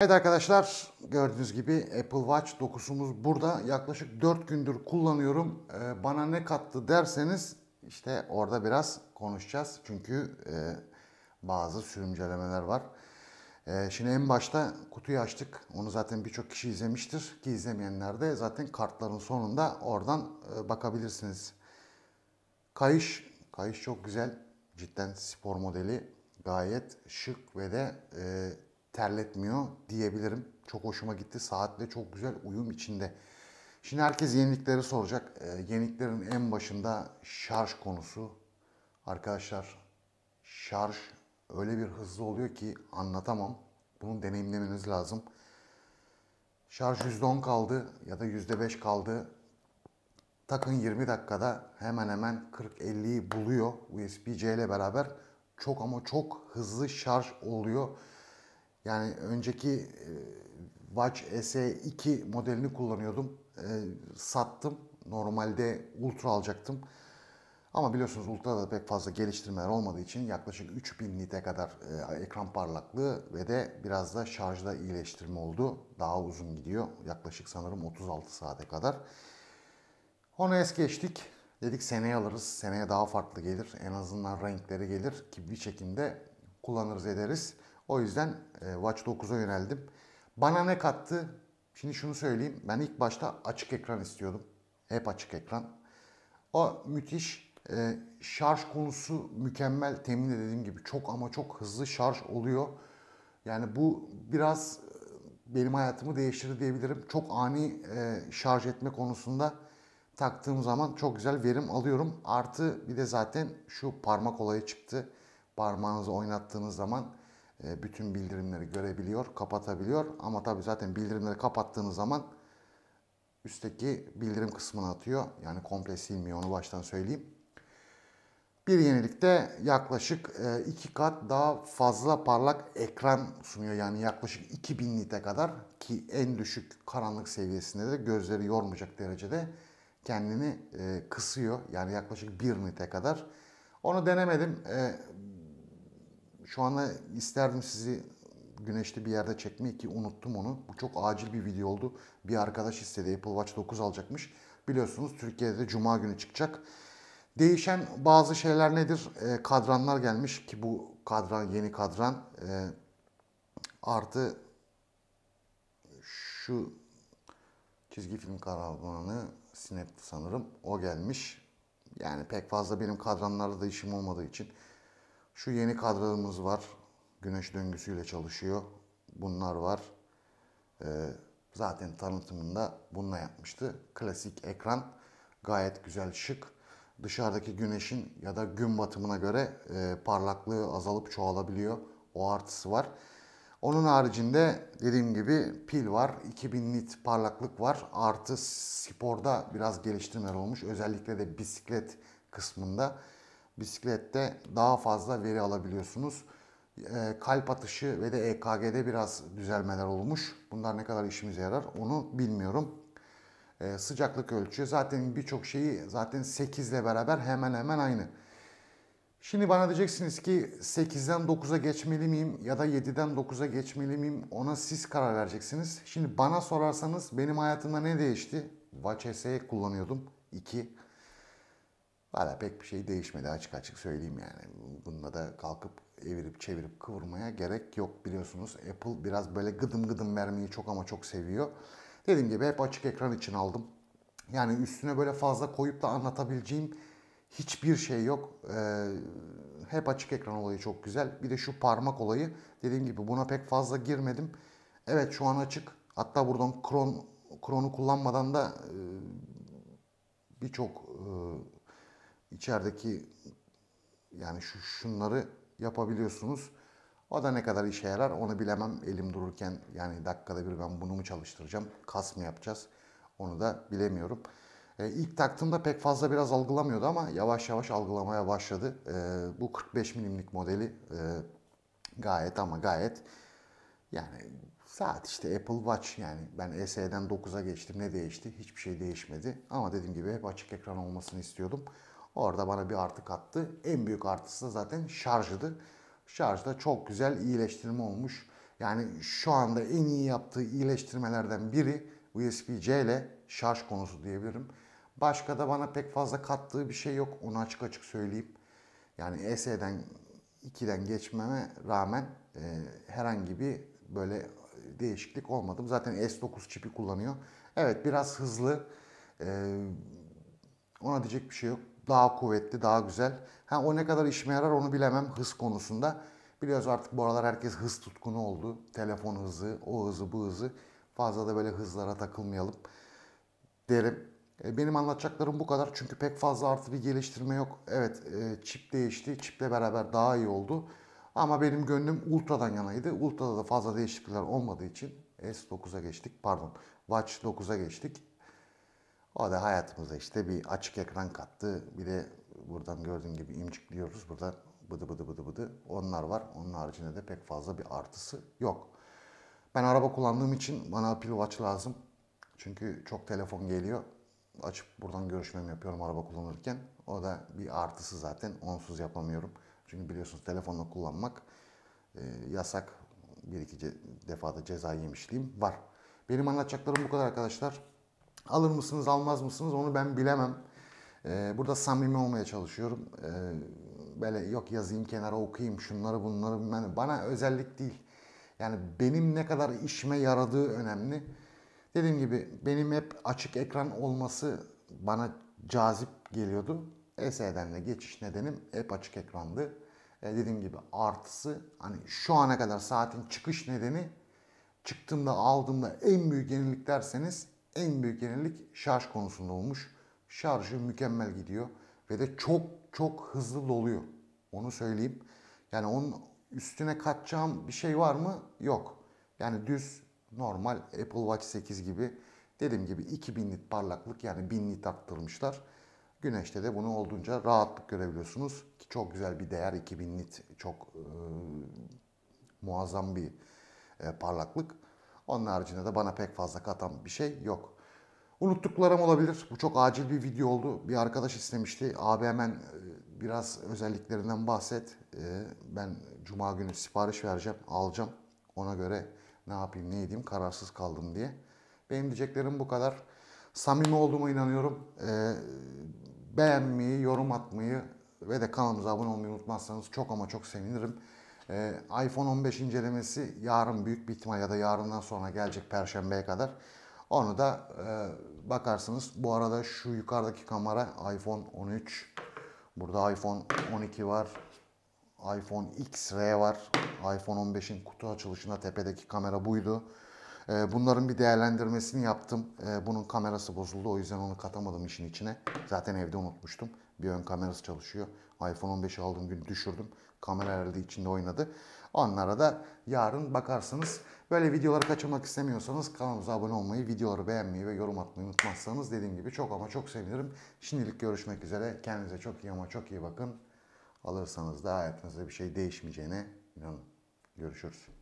Evet arkadaşlar gördüğünüz gibi Apple Watch dokusumuz burada. Yaklaşık 4 gündür kullanıyorum. Ee, bana ne kattı derseniz işte orada biraz konuşacağız. Çünkü e, bazı sürümcelemeler var. Ee, şimdi en başta kutuyu açtık. Onu zaten birçok kişi izlemiştir. Ki izlemeyenler de zaten kartların sonunda oradan e, bakabilirsiniz. Kayış. Kayış çok güzel. Cidden spor modeli. Gayet şık ve de... E, terletmiyor diyebilirim. Çok hoşuma gitti. Saatle çok güzel uyum içinde. Şimdi herkes yenilikleri soracak. E, yeniliklerin en başında şarj konusu. Arkadaşlar şarj öyle bir hızlı oluyor ki anlatamam. Bunu deneyimlemeniz lazım. Şarj %10 kaldı ya da %5 kaldı. Takın 20 dakikada hemen hemen 40-50'yi buluyor USB-C ile beraber. Çok ama çok hızlı şarj oluyor. Yani önceki e, Watch SE 2 modelini kullanıyordum. E, sattım. Normalde Ultra alacaktım. Ama biliyorsunuz Ultra'da pek fazla geliştirmeler olmadığı için yaklaşık 3000 nite kadar e, ekran parlaklığı ve de biraz da şarjda iyileştirme oldu. Daha uzun gidiyor. Yaklaşık sanırım 36 saate kadar. Onu es geçtik. Dedik seneye alırız. Seneye daha farklı gelir. En azından renkleri gelir ki bir çekimde kullanırız ederiz. O yüzden e, Watch 9'a yöneldim. Bana ne kattı? Şimdi şunu söyleyeyim. Ben ilk başta açık ekran istiyordum. Hep açık ekran. O müthiş e, şarj konusu mükemmel. Temin dediğim gibi çok ama çok hızlı şarj oluyor. Yani bu biraz e, benim hayatımı değiştirdi diyebilirim. Çok ani e, şarj etme konusunda taktığım zaman çok güzel verim alıyorum. Artı bir de zaten şu parmak olayı çıktı. Parmağınızı oynattığınız zaman e, bütün bildirimleri görebiliyor, kapatabiliyor. Ama tabii zaten bildirimleri kapattığınız zaman üstteki bildirim kısmını atıyor. Yani komple silmiyor onu baştan söyleyeyim. Bir yenilikte yaklaşık e, iki kat daha fazla parlak ekran sunuyor. Yani yaklaşık 2000 nite kadar ki en düşük karanlık seviyesinde de gözleri yormayacak derecede kendini e, kısıyor. Yani yaklaşık 1 nite kadar. Onu denemedim. Şu anda isterdim sizi güneşli bir yerde çekmeyi ki unuttum onu. Bu çok acil bir video oldu. Bir arkadaş istedi Apple Watch 9 alacakmış. Biliyorsunuz Türkiye'de Cuma günü çıkacak. Değişen bazı şeyler nedir? E, kadranlar gelmiş ki bu kadran yeni kadran. E, artı şu çizgi film kahramanı Snap'ti sanırım. O gelmiş. Yani pek fazla benim kadranlarda da işim olmadığı için şu yeni kadrolarımız var. Güneş döngüsüyle çalışıyor. Bunlar var. Ee, zaten tanıtımında bununla yapmıştı. Klasik ekran. Gayet güzel, şık. Dışarıdaki güneşin ya da gün batımına göre e, parlaklığı azalıp çoğalabiliyor. O artısı var. Onun haricinde dediğim gibi pil var. 2000 nit parlaklık var. Artı sporda biraz geliştirmeler olmuş. Özellikle de bisiklet kısmında bisiklette daha fazla veri alabiliyorsunuz. Ee, kalp atışı ve de EKG'de biraz düzelmeler olmuş. Bunlar ne kadar işimize yarar onu bilmiyorum. Ee, sıcaklık ölçüyor. Zaten birçok şeyi zaten 8 ile beraber hemen hemen aynı. Şimdi bana diyeceksiniz ki 8'den 9'a geçmeli miyim ya da 7'den 9'a geçmeli miyim ona siz karar vereceksiniz. Şimdi bana sorarsanız benim hayatımda ne değişti? Watch SE kullanıyordum. 2. Valla pek bir şey değişmedi açık açık söyleyeyim yani. Bununla da kalkıp evirip çevirip kıvırmaya gerek yok biliyorsunuz. Apple biraz böyle gıdım gıdım vermeyi çok ama çok seviyor. Dediğim gibi hep açık ekran için aldım. Yani üstüne böyle fazla koyup da anlatabileceğim hiçbir şey yok. Ee, hep açık ekran olayı çok güzel. Bir de şu parmak olayı dediğim gibi buna pek fazla girmedim. Evet şu an açık. Hatta buradan kron kronu kullanmadan da e, birçok e, içerideki yani şu şunları yapabiliyorsunuz. O da ne kadar işe yarar onu bilemem. Elim dururken yani dakikada bir ben bunu mu çalıştıracağım, kas mı yapacağız onu da bilemiyorum. E, ilk taktığımda pek fazla biraz algılamıyordu ama yavaş yavaş algılamaya başladı. E, bu 45 milimlik modeli e, gayet ama gayet yani saat işte Apple Watch yani ben e SE'den 9'a geçtim ne değişti? Hiçbir şey değişmedi ama dediğim gibi hep açık ekran olmasını istiyordum. Orada bana bir artı kattı. En büyük artısı da zaten şarjıdır. Şarjda çok güzel iyileştirme olmuş. Yani şu anda en iyi yaptığı iyileştirmelerden biri USB-C ile şarj konusu diyebilirim. Başka da bana pek fazla kattığı bir şey yok. Onu açık açık söyleyeyim. Yani e SE'den 2'den geçmeme rağmen e, herhangi bir böyle değişiklik olmadı. Zaten S9 çipi kullanıyor. Evet biraz hızlı. E, ona diyecek bir şey yok daha kuvvetli, daha güzel. Ha o ne kadar işime yarar onu bilemem hız konusunda. Biliyoruz artık bu aralar herkes hız tutkunu oldu. Telefon hızı, o hızı, bu hızı. Fazla da böyle hızlara takılmayalım derim. E, benim anlatacaklarım bu kadar çünkü pek fazla artı bir geliştirme yok. Evet e, çip değişti, çiple beraber daha iyi oldu. Ama benim gönlüm Ultra'dan yanaydı. Ultra'da da fazla değişiklikler olmadığı için S9'a geçtik. Pardon, Watch 9'a geçtik. O da hayatımıza işte bir açık ekran kattı. Bir de buradan gördüğün gibi imcikliyoruz. Burada bıdı bıdı bıdı bıdı. Onlar var. Onun haricinde de pek fazla bir artısı yok. Ben araba kullandığım için bana Apple Watch lazım. Çünkü çok telefon geliyor. Açıp buradan görüşmemi yapıyorum araba kullanırken. O da bir artısı zaten. Onsuz yapamıyorum. Çünkü biliyorsunuz telefonla kullanmak e, yasak. Bir iki defada ceza yemişliğim var. Benim anlatacaklarım bu kadar arkadaşlar. Alır mısınız almaz mısınız onu ben bilemem. Ee, burada samimi olmaya çalışıyorum. Ee, böyle yok yazayım kenara okuyayım şunları bunları yani bana özellik değil. Yani benim ne kadar işime yaradığı önemli. Dediğim gibi benim hep açık ekran olması bana cazip geliyordu. ESE'den de geçiş nedenim hep açık ekrandı. E, dediğim gibi artısı hani şu ana kadar saatin çıkış nedeni çıktığımda aldığımda en büyük yenilik derseniz en büyük yenilik şarj konusunda olmuş. Şarjı mükemmel gidiyor ve de çok çok hızlı doluyor. Onu söyleyeyim. Yani onun üstüne katacağım bir şey var mı? Yok. Yani düz normal Apple Watch 8 gibi dediğim gibi 2000 nit parlaklık yani 1000 nit arttırmışlar. Güneşte de bunu olduğunca rahatlık görebiliyorsunuz ki çok güzel bir değer 2000 nit çok e, muazzam bir e, parlaklık. Onun haricinde de bana pek fazla katan bir şey yok. Unuttuklarım olabilir. Bu çok acil bir video oldu. Bir arkadaş istemişti. Abi hemen e, biraz özelliklerinden bahset. E, ben cuma günü sipariş vereceğim, alacağım. Ona göre ne yapayım, ne edeyim, kararsız kaldım diye. Benim diyeceklerim bu kadar. Samimi olduğuma inanıyorum. E, beğenmeyi, yorum atmayı ve de kanalımıza abone olmayı unutmazsanız çok ama çok sevinirim. Ee, iPhone 15 incelemesi yarın büyük bir ihtimal ya da yarından sonra gelecek Perşembe'ye kadar. Onu da e, bakarsınız. Bu arada şu yukarıdaki kamera iPhone 13. Burada iPhone 12 var. iPhone XR var. iPhone 15'in kutu açılışında tepedeki kamera buydu. Ee, bunların bir değerlendirmesini yaptım. Ee, bunun kamerası bozuldu. O yüzden onu katamadım işin içine. Zaten evde unutmuştum. Bir ön kamerası çalışıyor. iPhone 15'i aldığım gün düşürdüm. Kamera herhalde içinde oynadı. Onlara da yarın bakarsınız. Böyle videoları kaçırmak istemiyorsanız kanalımıza abone olmayı, videoları beğenmeyi ve yorum atmayı unutmazsanız dediğim gibi çok ama çok sevinirim. Şimdilik görüşmek üzere. Kendinize çok iyi ama çok iyi bakın. Alırsanız da hayatınızda bir şey değişmeyeceğine inanın. Görüşürüz.